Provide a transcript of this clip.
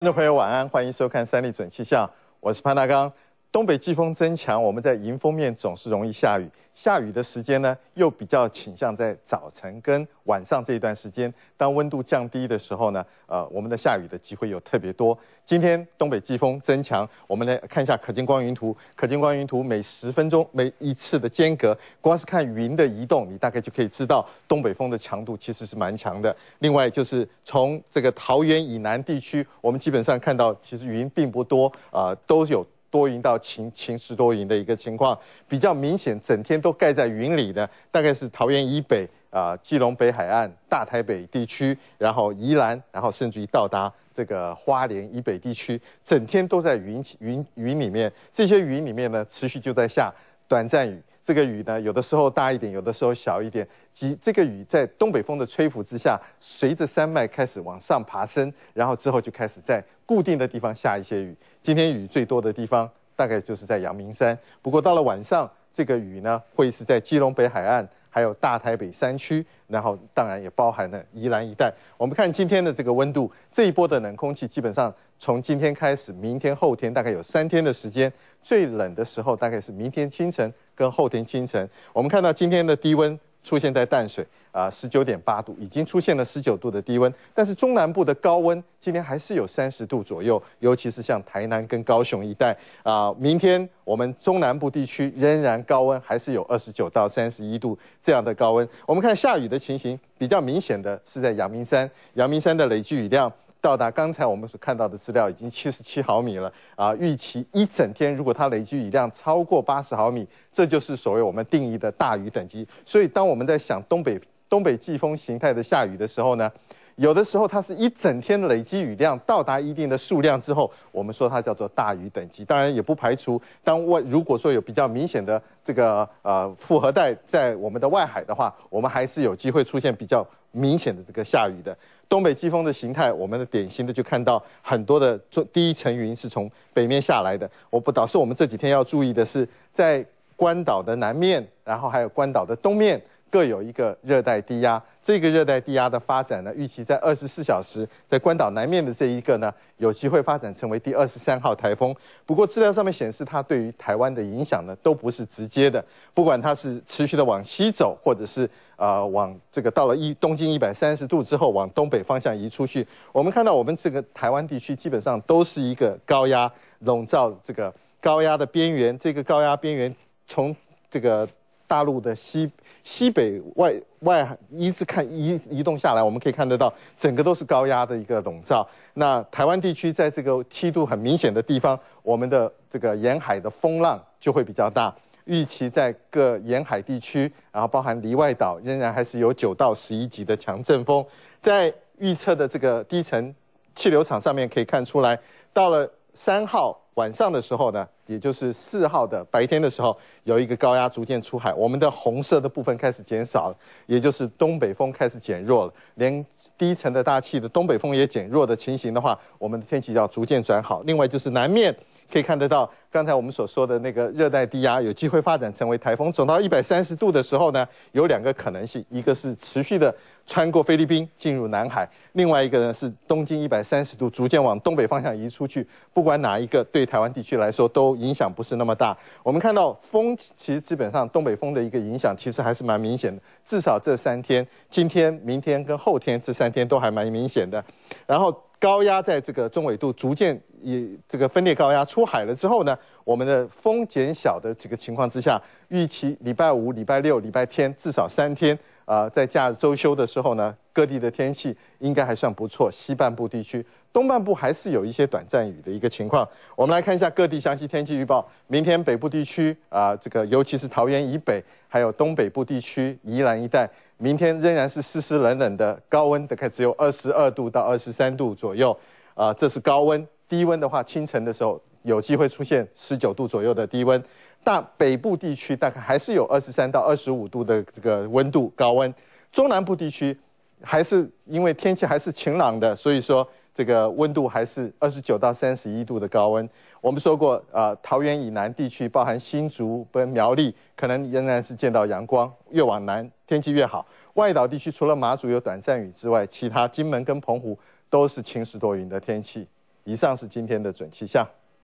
观众朋友，晚安，欢迎收看《三立准气象》，我是潘大刚。东北季风增强，我们在迎风面总是容易下雨。下雨的时间呢，又比较倾向在早晨跟晚上这一段时间。当温度降低的时候呢，呃，我们的下雨的机会又特别多。今天东北季风增强，我们来看一下可见光云图。可见光云图每十分钟、每一次的间隔，光是看云的移动，你大概就可以知道东北风的强度其实是蛮强的。另外就是从这个桃园以南地区，我们基本上看到其实云并不多，呃，都有。多云到晴，晴时多云的一个情况比较明显，整天都盖在云里的，大概是桃园以北啊，基隆北海岸、大台北地区，然后宜兰，然后甚至于到达这个花莲以北地区，整天都在云云云里面。这些云里面呢，持续就在下短暂雨，这个雨呢，有的时候大一点，有的时候小一点。及这个雨在东北风的吹拂之下，随着山脉开始往上爬升，然后之后就开始在。固定的地方下一些雨，今天雨最多的地方大概就是在阳明山。不过到了晚上，这个雨呢会是在基隆北海岸，还有大台北山区，然后当然也包含了宜兰一带。我们看今天的这个温度，这一波的冷空气基本上从今天开始，明天后天大概有三天的时间，最冷的时候大概是明天清晨跟后天清晨。我们看到今天的低温。出现在淡水啊，十九点八度，已经出现了十九度的低温。但是中南部的高温，今天还是有三十度左右，尤其是像台南跟高雄一带啊。明天我们中南部地区仍然高温，还是有二十九到三十一度这样的高温。我们看下雨的情形，比较明显的是在阳明山，阳明山的累积雨量。到达刚才我们所看到的资料已经七十七毫米了啊！预期一整天，如果它累积雨量超过八十毫米，这就是所谓我们定义的大雨等级。所以当我们在想东北东北季风形态的下雨的时候呢？有的时候，它是一整天累积雨量到达一定的数量之后，我们说它叫做大雨等级。当然，也不排除当外如果说有比较明显的这个呃复合带在我们的外海的话，我们还是有机会出现比较明显的这个下雨的。东北季风的形态，我们的典型的就看到很多的中，第一层云是从北面下来的。我不导是我们这几天要注意的是，在关岛的南面，然后还有关岛的东面。各有一个热带低压，这个热带低压的发展呢，预期在二十四小时，在关岛南面的这一个呢，有机会发展成为第二十三号台风。不过资料上面显示，它对于台湾的影响呢，都不是直接的。不管它是持续的往西走，或者是呃往这个到了一东经一百三十度之后，往东北方向移出去，我们看到我们这个台湾地区基本上都是一个高压笼罩这个高压的边缘，这个高压边缘从这个。大陆的西西北外外一直看移移动下来，我们可以看得到，整个都是高压的一个笼罩。那台湾地区在这个梯度很明显的地方，我们的这个沿海的风浪就会比较大。预期在各沿海地区，然后包含离外岛，仍然还是有九到十一级的强阵风。在预测的这个低层气流场上面可以看出来，到了三号。晚上的时候呢，也就是四号的白天的时候，有一个高压逐渐出海，我们的红色的部分开始减少，了，也就是东北风开始减弱了，连低层的大气的东北风也减弱的情形的话，我们的天气要逐渐转好。另外就是南面。可以看得到，刚才我们所说的那个热带低压有机会发展成为台风。走到一百三十度的时候呢，有两个可能性：一个是持续的穿过菲律宾进入南海；另外一个呢是东经一百三十度逐渐往东北方向移出去。不管哪一个，对台湾地区来说都影响不是那么大。我们看到风，其实基本上东北风的一个影响其实还是蛮明显的。至少这三天，今天、明天跟后天这三天都还蛮明显的。然后。高压在这个中纬度逐渐以这个分裂高压出海了之后呢，我们的风减小的这个情况之下，预期礼拜五、礼拜六、礼拜天至少三天。啊，在假日周休的时候呢，各地的天气应该还算不错。西半部地区，东半部还是有一些短暂雨的一个情况。我们来看一下各地详细天气预报。明天北部地区啊，这个尤其是桃园以北，还有东北部地区宜兰一带，明天仍然是湿湿冷冷的，高温大概只有二十二度到二十三度左右。啊，这是高温，低温的话，清晨的时候。有机会出现十九度左右的低温，但北部地区大概还是有二十三到二十五度的这个温度高温，中南部地区还是因为天气还是晴朗的，所以说这个温度还是二十九到三十一度的高温。我们说过啊，桃园以南地区包含新竹、苗栗，可能仍然是见到阳光，越往南天气越好。外岛地区除了马祖有短暂雨之外，其他金门跟澎湖都是晴时多云的天气。以上是今天的准气象。